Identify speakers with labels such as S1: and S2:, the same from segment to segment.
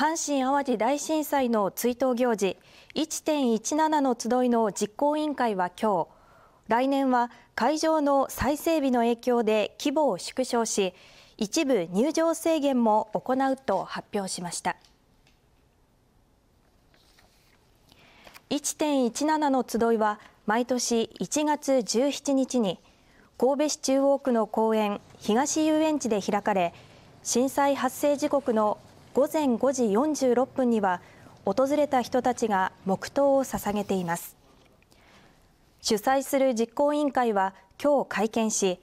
S1: 阪神・淡路大震災の追悼行事1.17の集いの実行委員会は今日来年は会場の再整備の影響で規模を縮小し一部入場制限も行うと発表しました1.17の集いは毎年1月17日に神戸市中央区の公園東遊園地で開かれ震災発生時刻の午前5時46分には訪れた人たちが黙祷を捧げています主催する実行委員会は今日会見し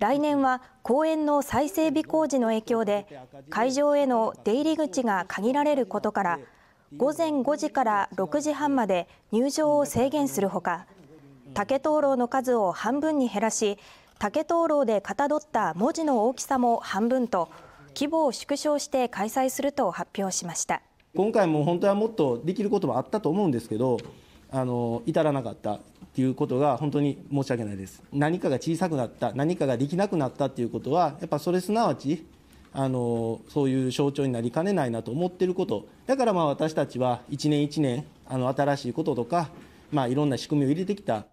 S1: 来年は公園の再整備工事の影響で会場への出入り口が限られることから午前5時から6時半まで入場を制限するほか竹灯籠の数を半分に減らし竹灯籠でかたどった文字の大きさも半分と規模を縮小して開催すると発表しました
S2: 今回も本当はもっとできることもあったと思うんですけどあの至らなかったっていうことが本当に申し訳ないです何かが小さくなった何かができなくなったっていうことはやっぱそれすなわちあのそういう象徴になりかねないなと思ってることだからまあ私たちは一年一年あの新しいこととか、まあ、いろんな仕組みを入れてきた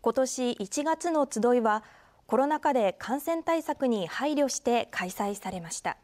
S1: 今年1月の集いはコロナ禍で感染対策に配慮して開催されました。